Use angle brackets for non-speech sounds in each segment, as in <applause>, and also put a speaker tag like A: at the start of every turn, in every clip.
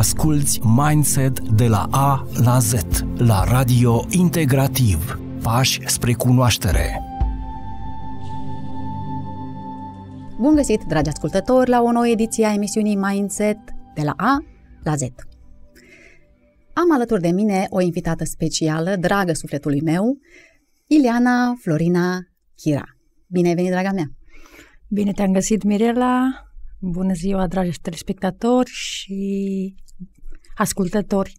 A: Asculți Mindset de la
B: A la Z, la Radio Integrativ. Pași spre cunoaștere.
A: Bun găsit, dragi ascultători, la o nouă ediție a emisiunii Mindset de la A la Z. Am alături de mine o invitată specială, dragă sufletului meu, Ileana Florina Chira. Bine ai venit, draga mea! Bine te-am găsit, Mirela!
B: Bună ziua, dragi telespectatori și ascultători.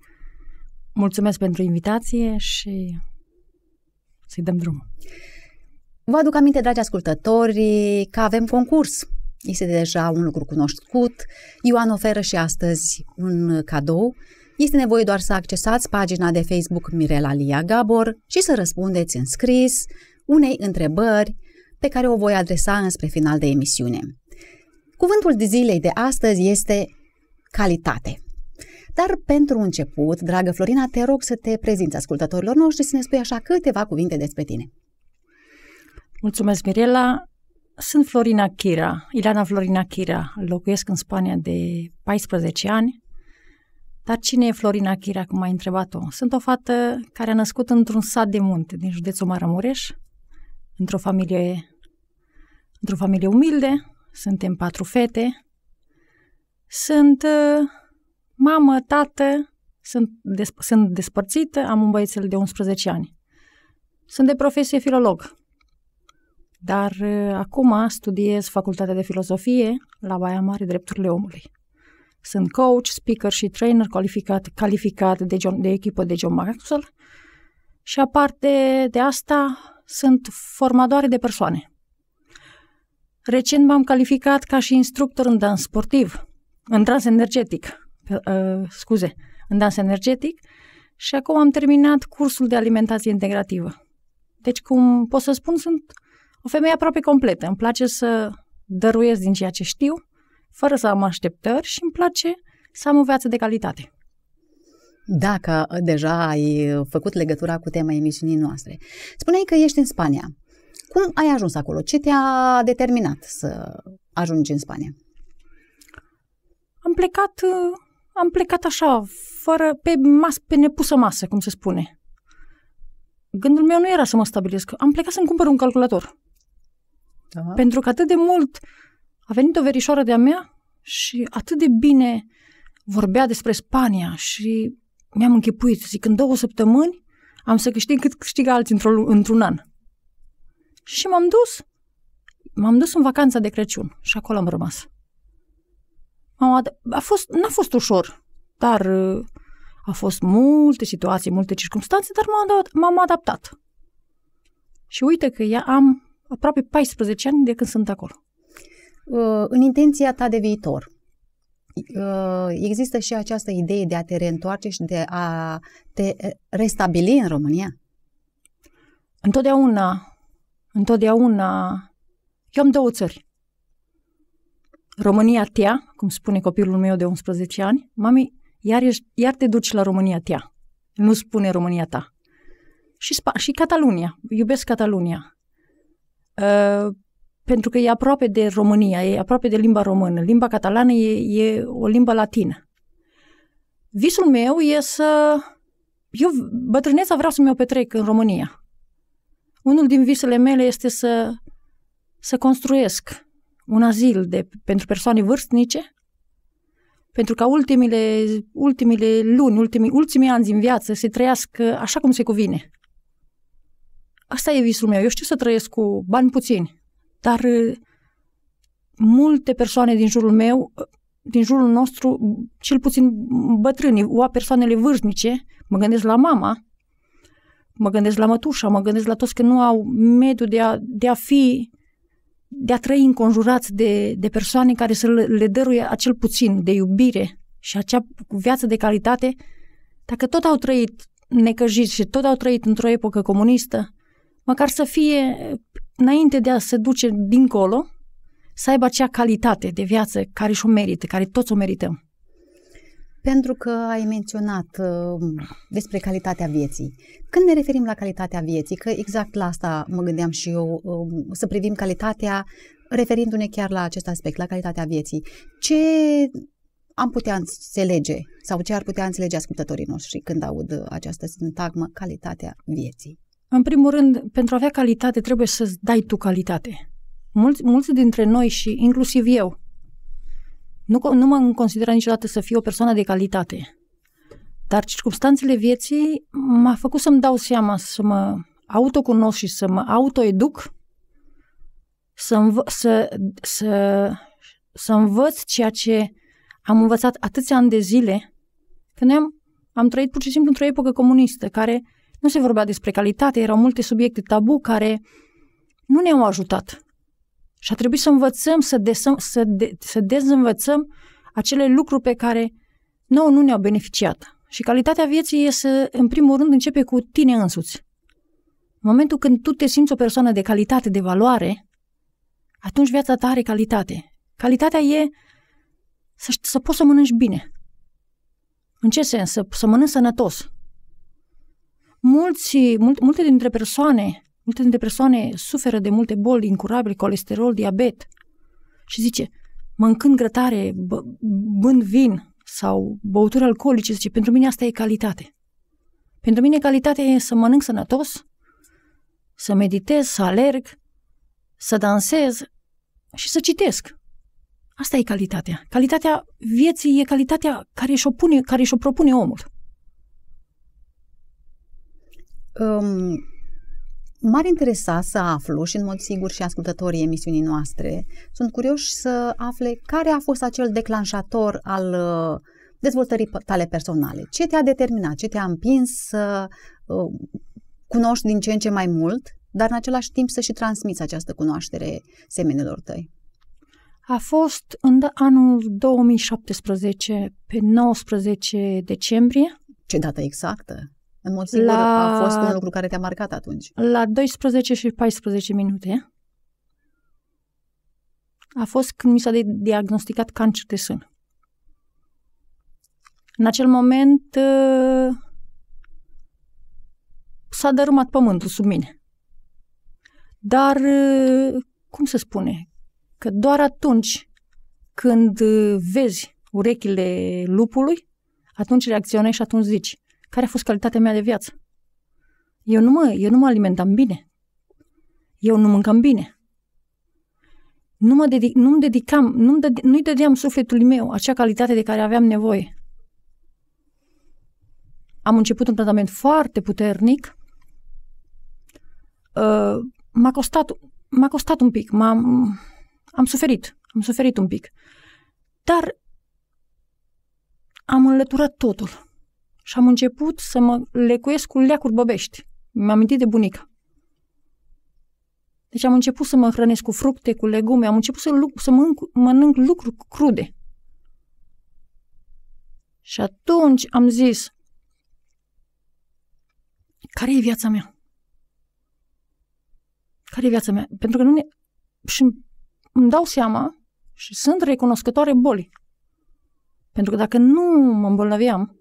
A: Mulțumesc pentru invitație și să-i dăm drumul. Vă aduc aminte, dragi ascultători, că avem concurs. Este deja un lucru cunoscut. Ioan oferă și astăzi un cadou. Este nevoie doar să accesați pagina de Facebook Mirela Lia Gabor și să răspundeți în scris unei întrebări pe care o voi adresa înspre final de emisiune. Cuvântul de zilei de astăzi este calitate. Dar pentru început, dragă Florina, te rog să te prezinți ascultătorilor noștri să ne spui așa câteva cuvinte despre tine. Mulțumesc,
B: Mirela. Sunt Florina Chira, Ilana Florina Chira. Locuiesc în Spania de 14 ani. Dar cine e Florina Chira, cum ai întrebat-o? Sunt o fată care a născut într-un sat de munte din județul Maramureș, într-o familie, într-o familie umilde, suntem patru fete, sunt uh, mamă, tată, sunt, desp- sunt despărțită, am un băiețel de 11 ani. Sunt de profesie filolog, dar ă, acum studiez facultatea de filozofie la Baia Mare Drepturile Omului. Sunt coach, speaker și trainer calificat, calificat de, John, de echipă de John Maxwell și aparte de asta sunt formatoare de persoane. Recent m-am calificat ca și instructor în dans sportiv, în dans energetic. Ă, scuze, în dans energetic și acum am terminat cursul de alimentație integrativă. Deci, cum pot să spun, sunt o femeie aproape completă. Îmi place să dăruiesc din ceea ce știu, fără să am așteptări și îmi place să am o viață de calitate.
A: Dacă ă, deja ai ă, făcut legătura cu tema emisiunii noastre. Spuneai că ești în Spania. Cum ai ajuns acolo? Ce te-a determinat să ajungi în Spania?
B: Am plecat am plecat așa, fără, pe, mas, pe nepusă masă, cum se spune. Gândul meu nu era să mă stabilesc. Am plecat să-mi cumpăr un calculator. Da. Pentru că atât de mult a venit o verișoară de-a mea și atât de bine vorbea despre Spania și mi-am închipuit, zic, în două săptămâni am să câștig cât câștigă alții într-un, într-un an. Și m-am dus, m-am dus în vacanța de Crăciun și acolo am rămas a fost, n-a fost ușor, dar uh, a fost multe situații, multe circunstanțe, dar m-am, m-am adaptat. Și uite că ea
A: am aproape 14
B: ani de când sunt acolo.
A: Uh, în intenția ta de viitor, uh, există și această idee de a te reîntoarce și de a te restabili în România? Întotdeauna,
B: întotdeauna, eu am două țări. România tea, cum spune copilul meu de 11 ani, mami, iar, ești, iar te duci la România tea. Nu spune România ta. Și, Sp- și Catalunia, iubesc Catalunia. Uh, pentru că e aproape de România, e aproape de limba română. Limba catalană e, e o limbă latină. Visul meu e să... Eu, bătrâneța, vreau să mi-o petrec în România. Unul din visele mele este să, să construiesc un azil de, pentru persoane vârstnice, pentru ca ultimile, ultimile luni, ultimii, ultimii ani din viață se trăiască așa cum se cuvine. Asta e visul meu. Eu știu să trăiesc cu bani puțini, dar uh, multe persoane din jurul meu, uh, din jurul nostru, cel puțin bătrânii, persoanele vârstnice, mă gândesc la mama, mă gândesc la mătușa, mă gândesc la toți că nu au mediul de a, de a fi de a trăi înconjurați de, de persoane care să le dăruie acel puțin de iubire și acea viață de calitate, dacă tot au trăit necăjiți și tot au trăit într-o epocă comunistă, măcar să fie, înainte de a se duce dincolo, să aibă acea calitate de viață care
A: și-o merită, care toți o merităm pentru că ai menționat uh, despre calitatea vieții. Când ne referim la calitatea vieții, că exact la asta mă gândeam și eu, uh, să privim calitatea, referindu-ne chiar la acest aspect, la calitatea vieții, ce am putea înțelege sau ce ar putea înțelege ascultătorii noștri când aud această sintagmă, calitatea vieții?
B: În primul rând, pentru a avea calitate, trebuie să-ți dai tu calitate. Mulți, mulți dintre noi și inclusiv eu, nu, nu m-am considerat niciodată să fiu o persoană de calitate. Dar circumstanțele vieții m-a făcut să-mi dau seama, să mă autocunosc și să mă autoeduc, să, înv- să, să, să învăț ceea ce am învățat atâția ani de zile, că noi am, am trăit pur și simplu într-o epocă comunistă, care nu se vorbea despre calitate, erau multe subiecte tabu care nu ne-au ajutat. Și a trebuit să învățăm, să, desăm, să, de, să dezînvățăm acele lucruri pe care nou nu ne-au beneficiat. Și calitatea vieții este, în primul rând, începe cu tine însuți. În momentul când tu te simți o persoană de calitate, de valoare, atunci viața ta are calitate. Calitatea e să, să poți să mănânci bine. În ce sens? Să, să mănânci sănătos. Mulți, mult, multe dintre persoane Multe dintre persoane suferă de multe boli incurabile, colesterol, diabet. Și zice, mâncând grătare, bă, bând vin sau băuturi alcoolice, zice, pentru mine asta e calitate. Pentru mine calitatea e să mănânc sănătos, să meditez, să alerg, să dansez și să citesc. Asta e calitatea. Calitatea vieții e calitatea care își, o pune, care își o propune omul.
A: Um, M-ar interesa să aflu și în mod sigur și ascultătorii emisiunii noastre sunt curioși să afle care a fost acel declanșator al uh, dezvoltării tale personale. Ce te-a determinat, ce te-a împins să uh, cunoști din ce în ce mai mult, dar în același timp să și transmiți această cunoaștere semenilor tăi? A fost în anul 2017, pe 19 decembrie. Ce dată
B: exactă? În
A: mod sigur la... a fost un lucru care te-a marcat atunci.
B: La 12 și 14 minute a fost când mi s-a diagnosticat cancer de sân. În acel moment ă, s-a dărâmat pământul sub mine. Dar, ă, cum se spune, că doar atunci când ă, vezi urechile lupului, atunci reacționezi și atunci zici, care a fost calitatea mea de viață. Eu nu mă, eu nu mă alimentam bine. Eu nu mâncam bine. Nu mă dedic, nu-mi dedicam, nu-mi nu-i dădeam sufletului meu acea calitate de care aveam nevoie. Am început un tratament foarte puternic. Uh, m-a costat, m-a costat un pic, m-am, am suferit, am suferit un pic. Dar am înlăturat totul și am început să mă lecuiesc cu leacuri băbești. Mi-am amintit de bunica. Deci am început să mă hrănesc cu fructe, cu legume, am început să, luc- să mănânc, mănânc lucruri crude. Și atunci am zis, care e viața mea? Care e viața mea? Pentru că nu ne... Și îmi dau seama și sunt recunoscătoare bolii. Pentru că dacă nu mă îmbolnăveam,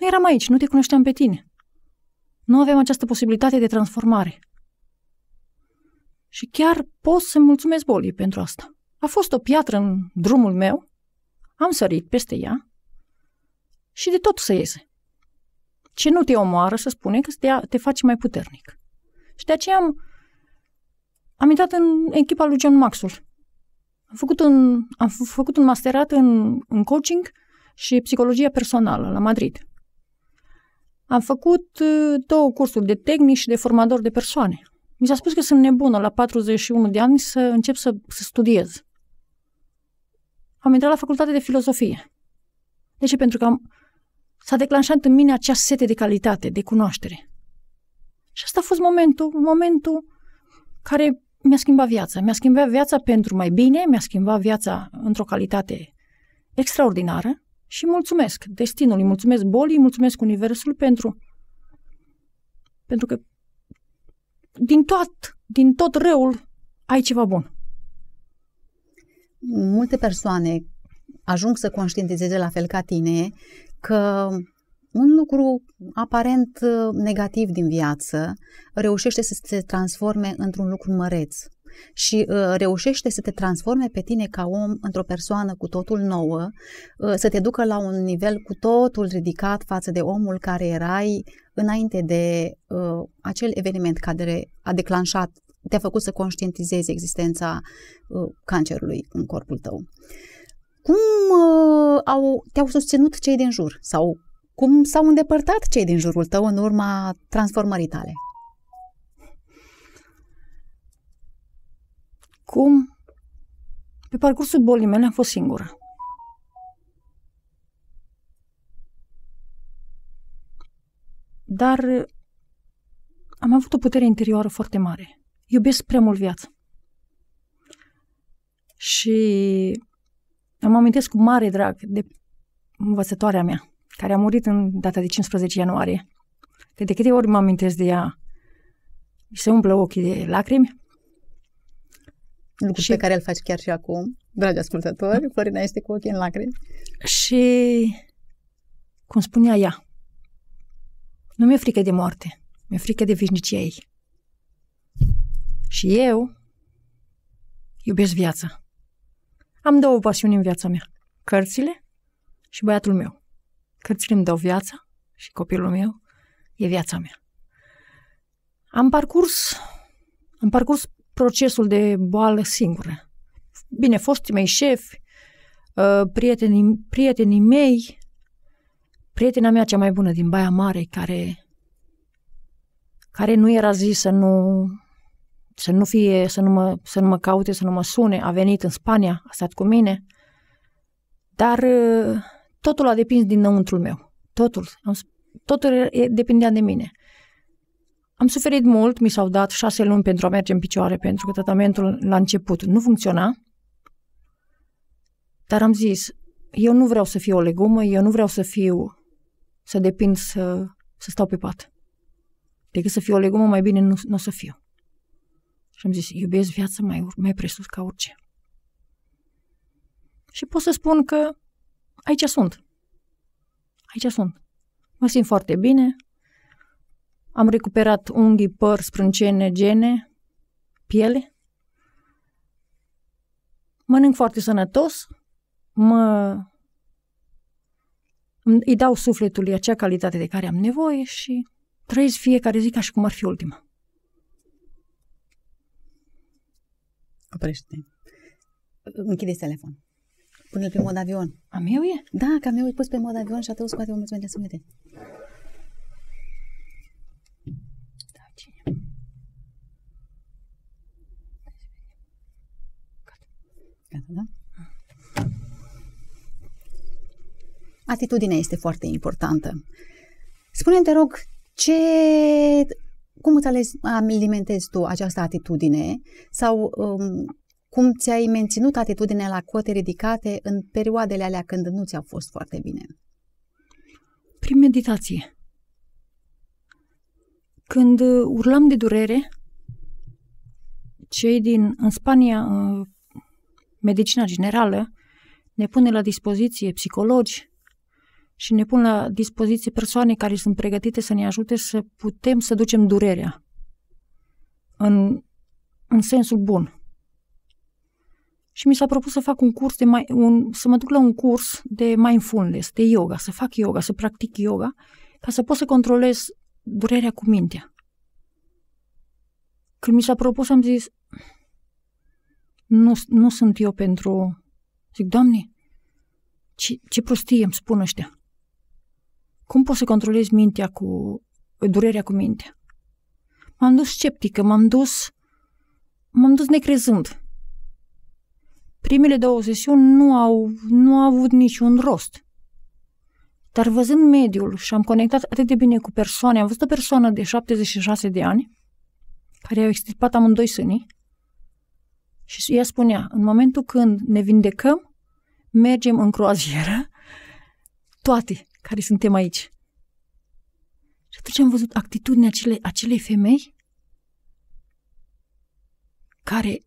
B: nu eram aici, nu te cunoșteam pe tine. Nu avem această posibilitate de transformare. Și chiar pot să mulțumesc bolii pentru asta. A fost o piatră în drumul meu, am sărit peste ea și de tot să iese. Ce nu te omoară, să spune, că te, te face mai puternic. Și de aceea am, am intrat în echipa lui John Maxwell. Am făcut un, am făcut un masterat în, în coaching și psihologia personală la Madrid. Am făcut uh, două cursuri de tehnici și de formator de persoane. Mi s-a spus că sunt nebună la 41 de ani să încep să, să studiez. Am intrat la facultate de filozofie. De ce? Pentru că am, s-a declanșat în mine acea sete de calitate, de cunoaștere. Și asta a fost momentul, momentul care mi-a schimbat viața. Mi-a schimbat viața pentru mai bine, mi-a schimbat viața într-o calitate extraordinară și mulțumesc destinului, mulțumesc bolii, mulțumesc universul pentru pentru că din tot, din
A: tot răul ai ceva bun. Multe persoane ajung să conștientizeze la fel ca tine că un lucru aparent uh, negativ din viață reușește să se transforme într-un lucru măreț, și uh, reușește să te transforme pe tine ca om într-o persoană cu totul nouă, uh, să te ducă la un nivel cu totul ridicat față de omul care erai înainte de uh, acel eveniment care a declanșat, te-a făcut să conștientizezi existența uh, cancerului în corpul tău. Cum uh, au, te-au susținut cei din jur sau cum s-au îndepărtat cei din jurul tău în urma transformării tale? cum pe parcursul bolii mele am fost singură.
B: Dar uh, am avut o putere interioară foarte mare. Iubesc prea mult viață. Și am amintesc cu mare drag de învățătoarea mea, care a murit în data de 15 ianuarie. Că de câte ori mă amintesc de ea, mi se umplă ochii de lacrimi
A: lucru și... pe care îl faci chiar și acum, dragi ascultători, da. Florina este cu ochii în lacrimi. Și, cum spunea ea,
B: nu mi-e frică de moarte, mi-e frică de veșnicia ei. Și eu iubesc viața. Am două pasiuni în viața mea, cărțile și băiatul meu. Cărțile îmi dau viața și copilul meu e viața mea. Am parcurs, am parcurs procesul de boală singură. Bine, fostii mei șefi, uh, prietenii, prietenii mei, prietena mea cea mai bună din Baia Mare, care, care nu era zi să nu, să nu fie, să nu, mă, să nu mă caute, să nu mă sune, a venit în Spania, a stat cu mine, dar uh, totul a depins dinăuntrul meu. Totul. Totul depindea de mine. Am suferit mult, mi s-au dat șase luni pentru a merge în picioare, pentru că tratamentul la început nu funcționa, dar am zis, eu nu vreau să fiu o legumă, eu nu vreau să fiu, să depind să, să stau pe pat. Decât să fiu o legumă, mai bine nu, nu o să fiu. Și am zis, iubesc viața mai, mai presus ca orice. Și pot să spun că aici sunt. Aici sunt. Mă simt foarte bine, am recuperat unghii, păr, sprâncene, gene, piele. Mănânc foarte sănătos, mă... îi dau sufletului acea calitate de care am nevoie și trăiesc fiecare zi ca și cum ar fi ultima.
A: oprește închide telefon. Pune-l pe mod avion. Am eu e? Da, că am eu e pus pe mod avion și a tău scoate o mulțime de sunete. Gata, da? Atitudinea este foarte importantă. Spune-mi, te rog, ce, cum îți ales, alimentezi tu această atitudine sau um, cum ți-ai menținut atitudinea la cote ridicate în perioadele alea când nu ți-au fost foarte bine? Prin meditație. Când uh, urlam de durere,
B: cei din în Spania uh, medicina generală ne pune la dispoziție psihologi și ne pun la dispoziție persoane care sunt pregătite să ne ajute să putem să ducem durerea în, în sensul bun. Și mi s-a propus să fac un curs de mai, un, să mă duc la un curs de mindfulness, de yoga, să fac yoga, să practic yoga, ca să pot să controlez durerea cu mintea. Când mi s-a propus, am zis, nu, nu sunt eu pentru... Zic, Doamne, ce, ce prostie îmi spun ăștia? Cum poți să controlezi mintea cu... durerea cu mintea? M-am dus sceptică, m-am dus... m-am dus necrezând. Primele două sesiuni nu au, nu au avut niciun rost. Dar văzând mediul și am conectat atât de bine cu persoane, am văzut o persoană de 76 de ani, care i-au extirpat amândoi sânii, și ea spunea, în momentul când ne vindecăm, mergem în croazieră, toate care suntem aici. Și atunci am văzut actitudinea acelei, acelei femei care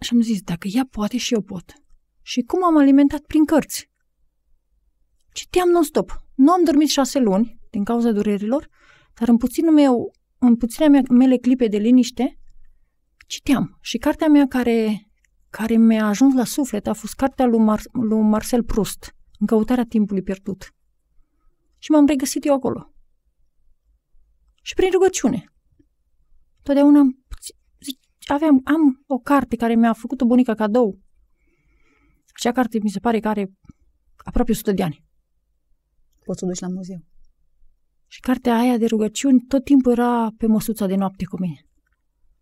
B: și am zis, dacă ea poate și eu pot. Și cum am alimentat prin cărți. Citeam non-stop. Nu am dormit șase luni din cauza durerilor, dar în puținul meu, în puținea mea, mele clipe de liniște, citeam și cartea mea care, care mi-a ajuns la suflet a fost cartea lui, Mar- lui Marcel Proust, În căutarea timpului pierdut. Și m-am regăsit eu acolo. Și prin rugăciune. Totdeauna am, aveam, am o carte care mi-a făcut o bunică cadou. Acea carte mi se pare că are aproape 100 de ani. Poți să o duci la muzeu. Și cartea aia de rugăciuni tot timpul era pe măsuța de noapte cu mine.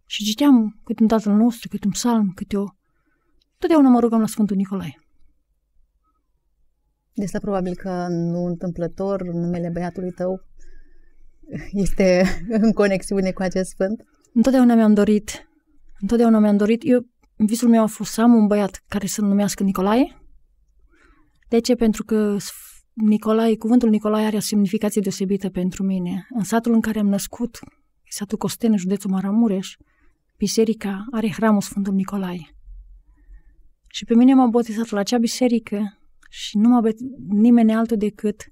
B: Și citeam câte un Tatăl nostru, câte un psalm, câte o... Totdeauna mă rugam la Sfântul Nicolae.
A: De asta probabil că nu întâmplător numele băiatului tău este în conexiune cu acest sfânt?
B: Întotdeauna mi-am dorit, întotdeauna mi-am dorit, eu, visul meu a fost să am un băiat care să-l numească Nicolae. De ce? Pentru că Nicolae, cuvântul Nicolae are o semnificație deosebită pentru mine. În satul în care am născut, satul Costene, județul Maramureș, biserica are hramul Sfântul Nicolae. Și pe mine m-a botezat la acea biserică și nu m-a bet- nimeni altul decât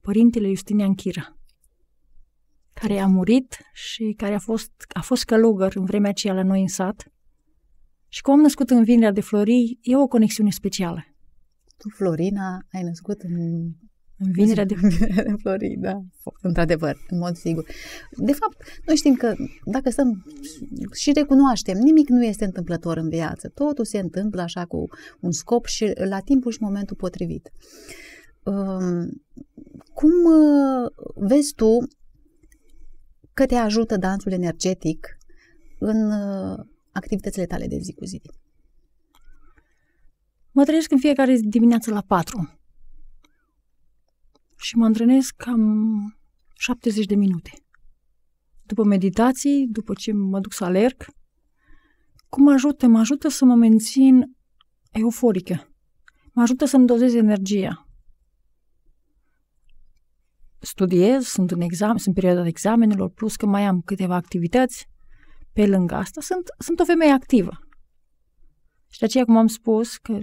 B: părintele Justinian Chira, care a murit și care a fost, a fost călugăr în vremea aceea la noi în sat. Și cum am născut în vinerea de Florii, e o conexiune specială.
A: Tu, Florina, ai născut în Vinerea de în <laughs> flori, da, într-adevăr, în mod sigur. De fapt, noi știm că dacă stăm și recunoaștem, nimic nu este întâmplător în viață. Totul se întâmplă așa cu un scop și la timpul și momentul potrivit. Um, cum uh, vezi tu că te ajută dansul energetic în uh, activitățile tale de zi cu zi? Mă trăiesc în fiecare
B: dimineață la patru și mă antrenez cam 70 de minute. După meditații, după ce mă duc să alerg, cum mă ajută? Mă ajută să mă mențin euforică. Mă ajută să-mi dozez energia. Studiez, sunt în examen, sunt perioada de examenelor, plus că mai am câteva activități. Pe lângă asta, sunt, sunt o femeie activă. Și de aceea, cum am spus, că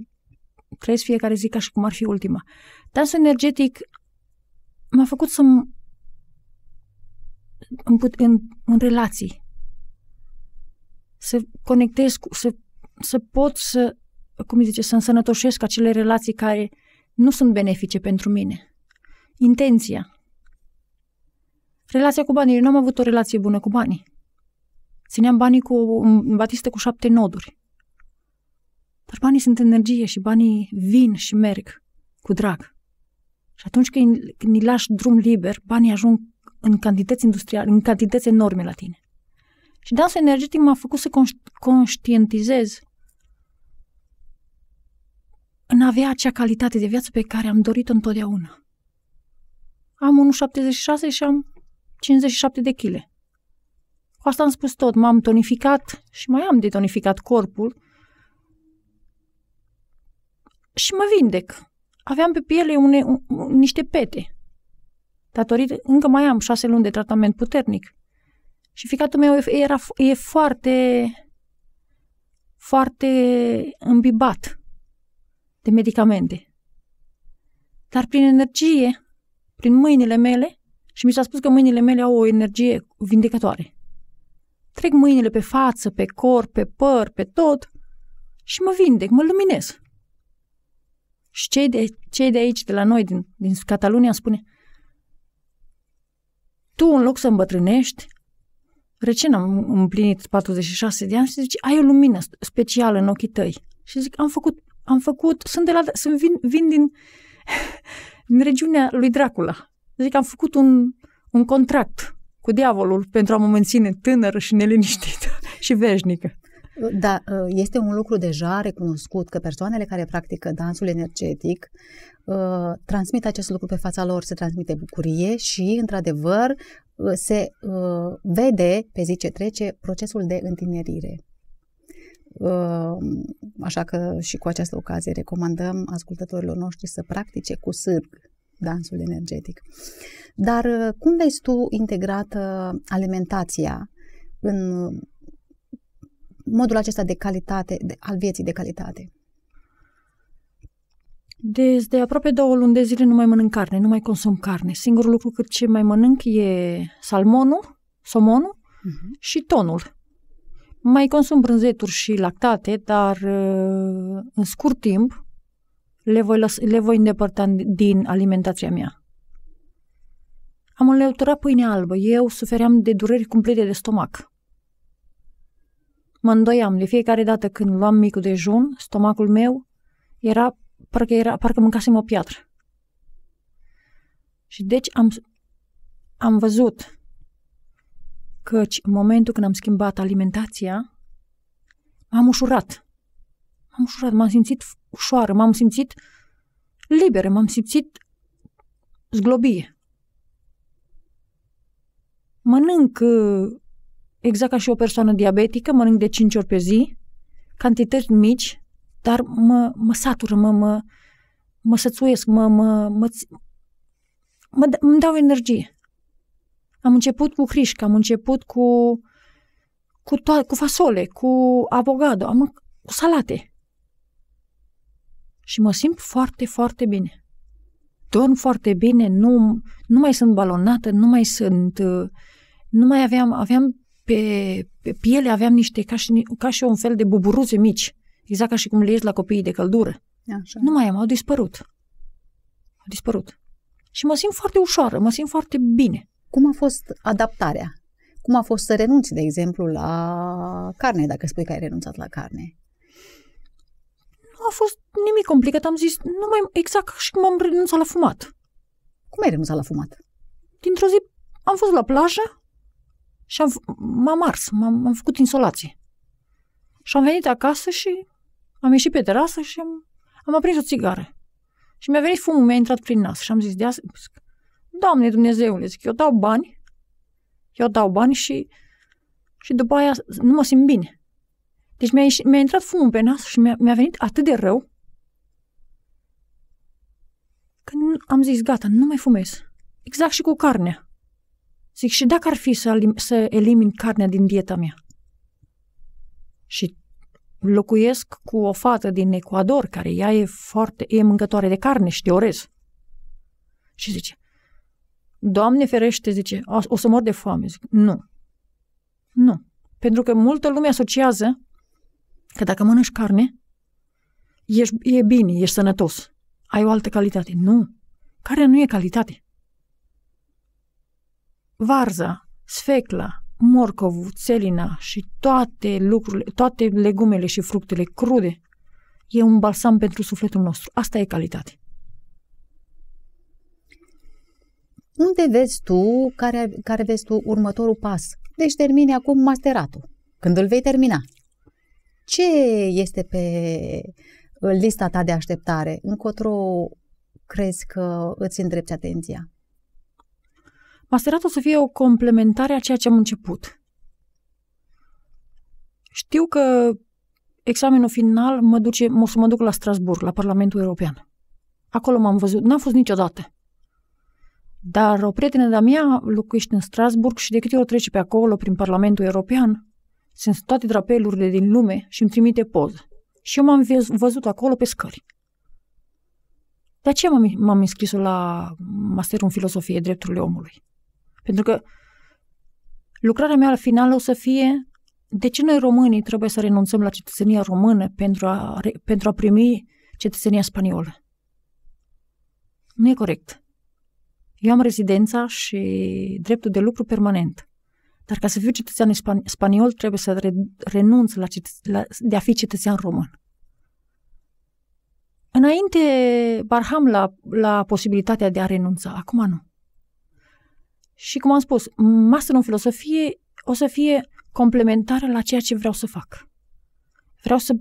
B: trăiesc fiecare zi ca și cum ar fi ultima. Dansul energetic m-a făcut să în, în, în relații. Să conectez, cu, să, să pot să, cum zice, să însănătoșesc acele relații care nu sunt benefice pentru mine. Intenția. Relația cu banii. Eu nu am avut o relație bună cu banii. Țineam banii cu, în batistă cu șapte noduri. Dar banii sunt energie și banii vin și merg cu drag. Și atunci când, îi lași drum liber, banii ajung în cantități industriale, în cantități enorme la tine. Și dansul energetic m-a făcut să conștientizez în a avea acea calitate de viață pe care am dorit-o întotdeauna. Am 1,76 și am 57 de chile. Cu asta am spus tot, m-am tonificat și mai am detonificat corpul și mă vindec aveam pe piele une, un, niște pete. Datorită, încă mai am șase luni de tratament puternic. Și ficatul meu era, e foarte, foarte îmbibat de medicamente. Dar prin energie, prin mâinile mele, și mi s-a spus că mâinile mele au o energie vindecătoare. Trec mâinile pe față, pe corp, pe păr, pe tot și mă vindec, mă luminesc. Și cei de, cei de aici, de la noi, din, din Catalunia, spune tu, în loc să îmbătrânești, recent am împlinit 46 de ani și zice, ai o lumină specială în ochii tăi. Și zic, am făcut, am făcut, sunt de la, sunt, vin, vin din, <laughs> din regiunea lui Dracula. Zic, am făcut un, un contract cu diavolul pentru a mă menține tânără și neliniștită <laughs> și veșnică.
A: Da, ă, este un lucru deja recunoscut că persoanele care practică dansul energetic ă, transmit acest lucru pe fața lor, se transmite bucurie și, într-adevăr, ă, se vede pe zi ce trece procesul de întinerire. Așa că și cu această ocazie recomandăm ascultătorilor noștri să practice cu sârg dansul energetic. Dar cum vezi tu integrată alimentația în modul acesta de calitate, de, al vieții de calitate?
B: Deci, de aproape două luni de zile nu mai mănânc carne, nu mai consum carne. Singurul lucru cât ce mai mănânc e salmonul, somonul uh-huh. și tonul. Mai consum brânzeturi și lactate, dar ă, în scurt timp le voi, lăs- le voi îndepărta din alimentația mea. Am înlăuturat pâinea albă. Eu sufeream de dureri cumplite de stomac. Mă îndoiam, de fiecare dată când luam micul dejun, stomacul meu era, parcă, era, parcă mâncasem o piatră. Și deci am, am văzut căci în momentul când am schimbat alimentația, m-am ușurat. M-am ușurat, m-am simțit ușoară, m-am simțit liberă, m-am simțit zglobie. Mănânc uh, exact ca și o persoană diabetică, mănânc de 5 ori pe zi, cantități mici, dar mă, mă satură, mă, mă, mă sățuiesc, mă, mă, mă, mă, mă, dau energie. Am început cu hrișcă, am început cu, cu, to- cu fasole, cu avogado, am, cu salate. Și mă simt foarte, foarte bine. Dorm foarte bine, nu, nu mai sunt balonată, nu mai sunt... Nu mai aveam, aveam pe, pe piele aveam niște, ca și, ca și un fel de buburuze mici, exact ca și cum le ieși la copiii de căldură. Așa. Nu mai am, au dispărut.
A: Au dispărut. Și mă simt foarte ușoară, mă simt foarte bine. Cum a fost adaptarea? Cum a fost să renunți, de exemplu, la carne, dacă spui că ai renunțat la carne?
B: Nu a fost nimic complicat, am zis, nu mai exact ca și cum am renunțat la fumat. Cum ai renunțat la fumat? Dintr-o zi am fost la plajă, și am, m-am ars, m-am, am făcut insolație. Și am venit acasă și am ieșit pe terasă și am, am aprins o țigară. Și mi-a venit fumul, mi-a intrat prin nas și am zis de asta, Doamne Dumnezeule, zic, eu dau bani, eu dau bani și, și după aia nu mă simt bine. Deci mi-a, ieșit, mi-a intrat fumul pe nas și mi-a, mi-a venit atât de rău că am zis, gata, nu mai fumez. Exact și cu carnea. Zic, și dacă ar fi să, alim, să elimin carnea din dieta mea? Și locuiesc cu o fată din Ecuador, care ea e foarte, e mâncătoare de carne și de orez. Și zice, Doamne ferește, zice, o să mor de foame. Zic, nu. Nu. Pentru că multă lume asociază că dacă mănânci carne, ești, e bine, ești sănătos, ai o altă calitate. Nu. Care nu e calitate varza, sfecla, morcovul, țelina și toate lucrurile, toate legumele și fructele crude, e un balsam pentru sufletul nostru. Asta e calitate.
A: Unde vezi tu, care, care vezi tu următorul pas? Deci termini acum masteratul. Când îl vei termina? Ce este pe lista ta de așteptare? Încotro crezi că îți îndrepti atenția?
B: Masterat o să fie o complementare a ceea ce am început. Știu că examenul final mă duce, mă să mă duc la Strasburg, la Parlamentul European. Acolo m-am văzut, n-am fost niciodată. Dar o prietenă de-a mea locuiește în Strasburg și de câte ori trece pe acolo, prin Parlamentul European, sunt toate drapelurile din lume și îmi trimite poză. Și eu m-am văzut acolo pe scări. De aceea m-am, m-am, înscris la masterul în filosofie drepturile omului. Pentru că lucrarea mea la final o să fie de ce noi românii trebuie să renunțăm la cetățenia română pentru a, pentru a primi cetățenia spaniolă. Nu e corect. Eu am rezidența și dreptul de lucru permanent. Dar ca să fiu cetățean spaniol, trebuie să re- renunț la, la de a fi cetățean român. Înainte barham la, la posibilitatea de a renunța, acum nu. Și, cum am spus, masterul în filosofie o să fie complementară la ceea ce vreau să fac. Vreau să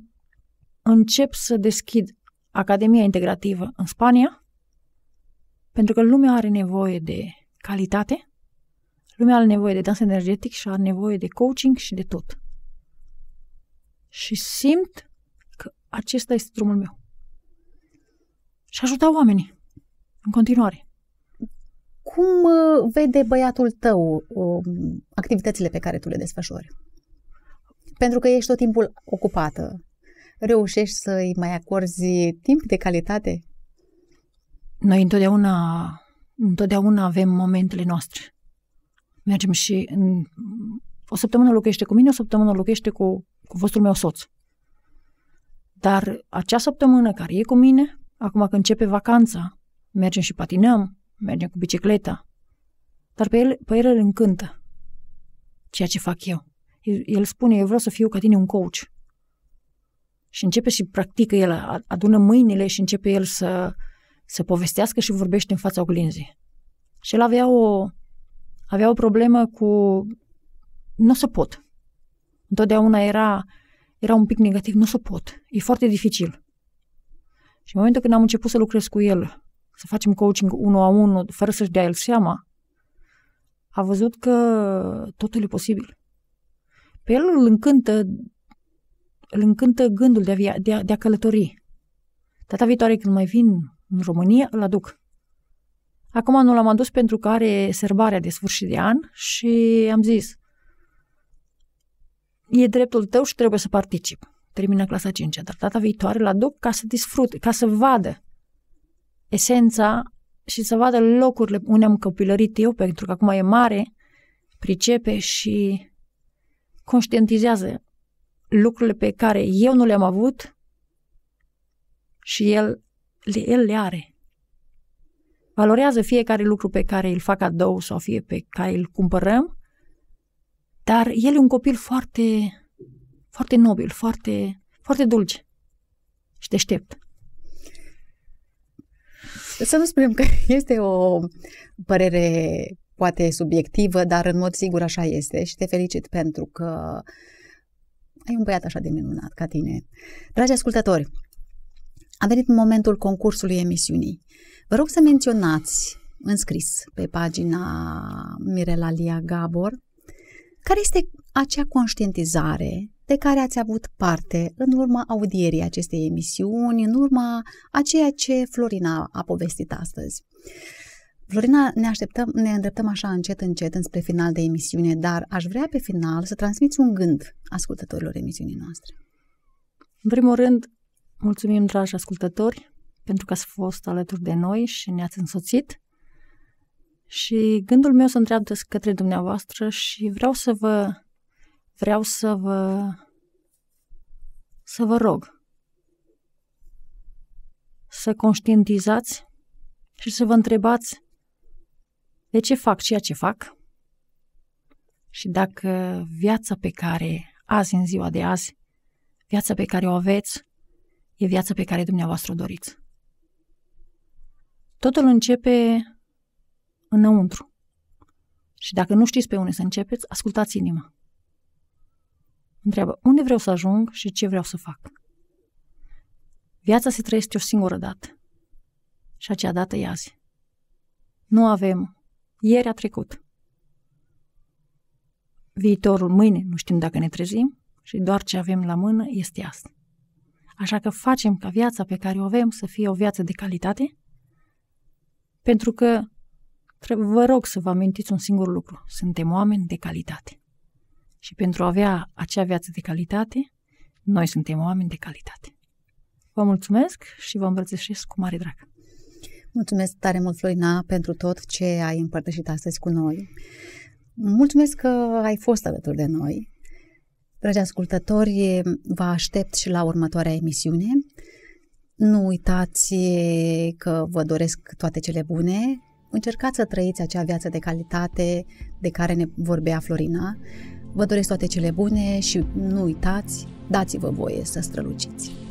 B: încep să deschid Academia Integrativă în Spania, pentru că lumea are nevoie de calitate, lumea are nevoie de dans energetic și are nevoie de coaching și de tot. Și simt că acesta este drumul meu. Și ajuta oamenii în
A: continuare. Cum uh, vede băiatul tău um, activitățile pe care tu le desfășori? Pentru că ești tot timpul ocupată. Reușești să-i mai acorzi timp de calitate?
B: Noi întotdeauna, întotdeauna avem momentele noastre. Mergem și în, o săptămână locuiește cu mine, o săptămână locuiește cu, cu vostrul meu soț. Dar acea săptămână care e cu mine, acum că începe vacanța, mergem și patinăm, merge cu bicicleta. Dar pe el, pe el îl încântă ceea ce fac eu. El, el spune, eu vreau să fiu ca tine un coach. Și începe și practică el, adună mâinile și începe el să, să povestească și vorbește în fața oglinzii. Și el avea o, avea o problemă cu nu o să pot. Întotdeauna era, era un pic negativ, nu o să pot, e foarte dificil. Și în momentul când am început să lucrez cu el să facem coaching unul a unul, fără să-și dea el seama, a văzut că totul e posibil. Pe el îl încântă, îl încântă gândul de a, via, de, a, de a călători. Data viitoare când mai vin în România, îl aduc. Acum nu l-am adus pentru că are serbarea de sfârșit de an și am zis e dreptul tău și trebuie să particip. Termină clasa 5 dar data viitoare îl aduc ca să disfrute, ca să vadă esența și să vadă locurile unde am copilărit eu, pentru că acum e mare, pricepe și conștientizează lucrurile pe care eu nu le-am avut și el, el le are. Valorează fiecare lucru pe care îl fac cadou sau fie pe care îl cumpărăm, dar el e un copil foarte, foarte nobil,
A: foarte, foarte dulce și deștept. Să nu spunem că <laughs> este o părere poate subiectivă, dar în mod sigur așa este și te felicit pentru că ai un băiat așa de minunat ca tine. Dragi ascultători, a venit momentul concursului emisiunii. Vă rog să menționați înscris pe pagina Mirela Lia Gabor care este acea conștientizare de care ați avut parte în urma audierii acestei emisiuni, în urma a ceea ce Florina a povestit astăzi. Florina, ne, așteptăm, ne îndreptăm așa încet, încet înspre final de emisiune, dar aș vrea pe final să transmiți un gând ascultătorilor emisiunii noastre. În primul rând, mulțumim, dragi ascultători, pentru că ați fost
B: alături de noi și ne-ați însoțit. Și gândul meu se întreabă către dumneavoastră și vreau să vă vreau să vă, să vă rog să conștientizați și să vă întrebați de ce fac ceea ce fac și dacă viața pe care azi, în ziua de azi, viața pe care o aveți, e viața pe care dumneavoastră o doriți. Totul începe înăuntru. Și dacă nu știți pe unde să începeți, ascultați inima. Întreabă unde vreau să ajung și ce vreau să fac. Viața se trăiește o singură dată. Și acea dată e azi. Nu avem. Ieri a trecut. Viitorul mâine, nu știm dacă ne trezim, și doar ce avem la mână este asta. Așa că facem ca viața pe care o avem să fie o viață de calitate, pentru că vă rog să vă amintiți un singur lucru. Suntem oameni de calitate. Și pentru a avea acea viață de calitate, noi suntem oameni de calitate.
A: Vă mulțumesc și vă îmbrățișez cu mare drag. Mulțumesc tare mult, Florina, pentru tot ce ai împărtășit astăzi cu noi. Mulțumesc că ai fost alături de noi. Dragi ascultători, vă aștept și la următoarea emisiune. Nu uitați că vă doresc toate cele bune. Încercați să trăiți acea viață de calitate de care ne vorbea Florina Vă doresc toate cele bune și nu uitați, dați-vă voie să străluciți.